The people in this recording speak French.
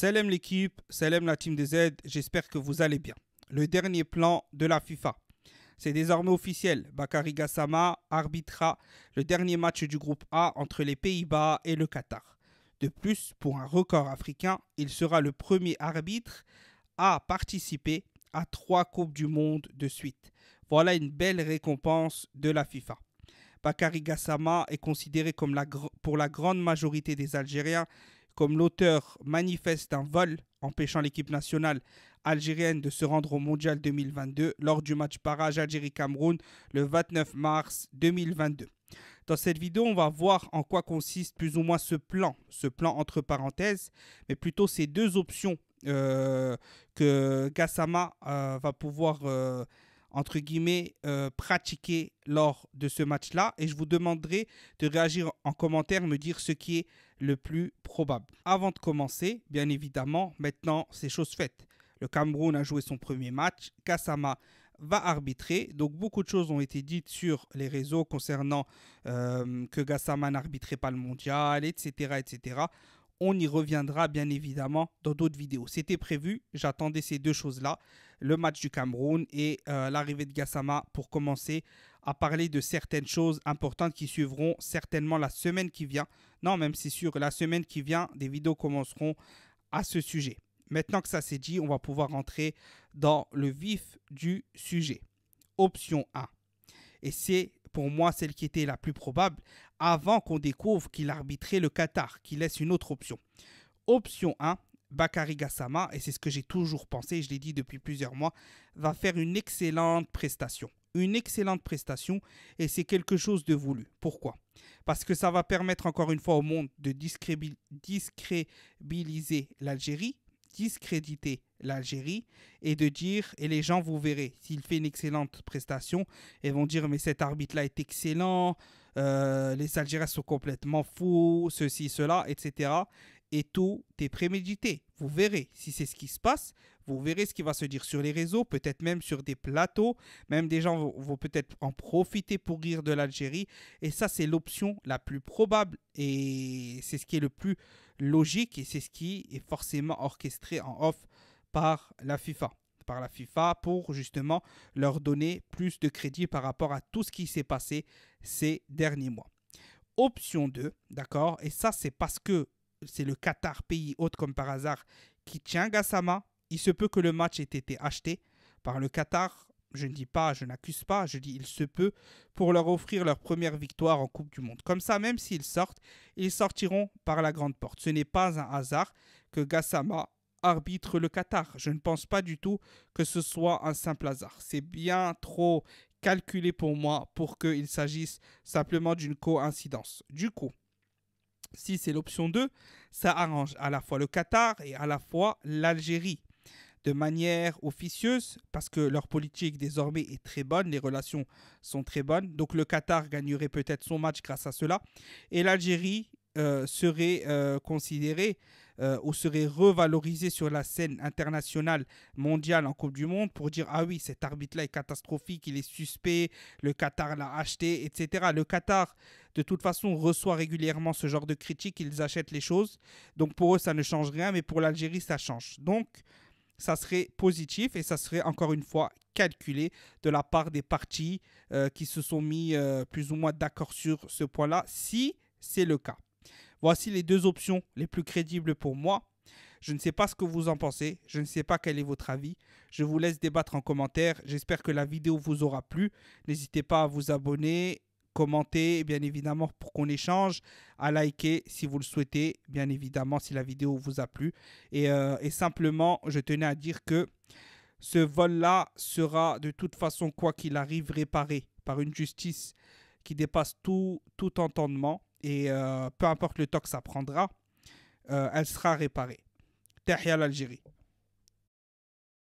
Salam l'équipe, salam la team des aides, j'espère que vous allez bien. Le dernier plan de la FIFA. C'est désormais officiel. Bakari Gassama arbitra le dernier match du groupe A entre les Pays-Bas et le Qatar. De plus, pour un record africain, il sera le premier arbitre à participer à trois Coupes du Monde de suite. Voilà une belle récompense de la FIFA. Bakari Gassama est considéré comme pour la grande majorité des Algériens comme l'auteur manifeste un vol empêchant l'équipe nationale algérienne de se rendre au Mondial 2022 lors du match parage Algérie-Cameroun le 29 mars 2022. Dans cette vidéo, on va voir en quoi consiste plus ou moins ce plan, ce plan entre parenthèses, mais plutôt ces deux options euh, que Gassama euh, va pouvoir, euh, entre guillemets, pratiquer lors de ce match-là. Et je vous demanderai de réagir en commentaire, me dire ce qui est le plus probable. Avant de commencer, bien évidemment, maintenant c'est chose faite. Le Cameroun a joué son premier match, Kassama va arbitrer. Donc beaucoup de choses ont été dites sur les réseaux concernant euh, que Gassama n'arbitrait pas le mondial, etc., etc. On y reviendra bien évidemment dans d'autres vidéos. C'était prévu, j'attendais ces deux choses-là, le match du Cameroun et euh, l'arrivée de Gassama pour commencer à parler de certaines choses importantes qui suivront certainement la semaine qui vient. Non, même c'est sûr, la semaine qui vient, des vidéos commenceront à ce sujet. Maintenant que ça s'est dit, on va pouvoir rentrer dans le vif du sujet. Option 1. Et c'est pour moi celle qui était la plus probable, avant qu'on découvre qu'il arbitrait le Qatar, qui laisse une autre option. Option 1, Bakari Gassama, et c'est ce que j'ai toujours pensé, je l'ai dit depuis plusieurs mois, va faire une excellente prestation. Une excellente prestation, et c'est quelque chose de voulu. Pourquoi Parce que ça va permettre encore une fois au monde de discrédibiliser l'Algérie, discréditer l'Algérie et de dire, et les gens vous verrez, s'il fait une excellente prestation, et vont dire, mais cet arbitre-là est excellent, euh, les Algériens sont complètement fous, ceci, cela, etc et tout est prémédité. Vous verrez si c'est ce qui se passe. Vous verrez ce qui va se dire sur les réseaux, peut-être même sur des plateaux. Même des gens vont, peut-être en profiter pour rire de l'Algérie. Et ça, c'est l'option la plus probable. Et c'est ce qui est le plus logique. Et c'est ce qui est forcément orchestré en off par la FIFA par la FIFA pour justement leur donner plus de crédit par rapport à tout ce qui s'est passé ces derniers mois. Option 2, d'accord Et ça, c'est parce que c'est le Qatar, pays haute comme par hasard, qui tient Gassama. Il se peut que le match ait été acheté par le Qatar. Je ne dis pas, je n'accuse pas, je dis il se peut pour leur offrir leur première victoire en Coupe du Monde. Comme ça, même s'ils sortent, ils sortiront par la grande porte. Ce n'est pas un hasard que Gassama arbitre le Qatar. Je ne pense pas du tout que ce soit un simple hasard. C'est bien trop calculé pour moi pour qu'il s'agisse simplement d'une coïncidence. Du coup, si c'est l'option 2, ça arrange à la fois le Qatar et à la fois l'Algérie. De manière officieuse, parce que leur politique désormais est très bonne, les relations sont très bonnes, donc le Qatar gagnerait peut-être son match grâce à cela, et l'Algérie euh, serait euh, considérée euh, ou serait revalorisé sur la scène internationale mondiale en Coupe du Monde pour dire ah oui, cet arbitre-là est catastrophique, il est suspect, le Qatar l'a acheté, etc. Le Qatar, de toute façon, reçoit régulièrement ce genre de critiques, ils achètent les choses. Donc pour eux, ça ne change rien, mais pour l'Algérie, ça change. Donc ça serait positif et ça serait encore une fois calculé de la part des partis euh, qui se sont mis euh, plus ou moins d'accord sur ce point-là, si c'est le cas. Voici les deux options les plus crédibles pour moi. Je ne sais pas ce que vous en pensez, je ne sais pas quel est votre avis. Je vous laisse débattre en commentaire. J'espère que la vidéo vous aura plu. N'hésitez pas à vous abonner, commenter, bien évidemment, pour qu'on échange, à liker si vous le souhaitez, bien évidemment, si la vidéo vous a plu. Et, euh, et simplement, je tenais à dire que ce vol-là sera de toute façon, quoi qu'il arrive, réparé par une justice qui dépasse tout, tout entendement et euh, peu importe le temps que ça prendra, euh, elle sera réparée. Tahia l'Algérie.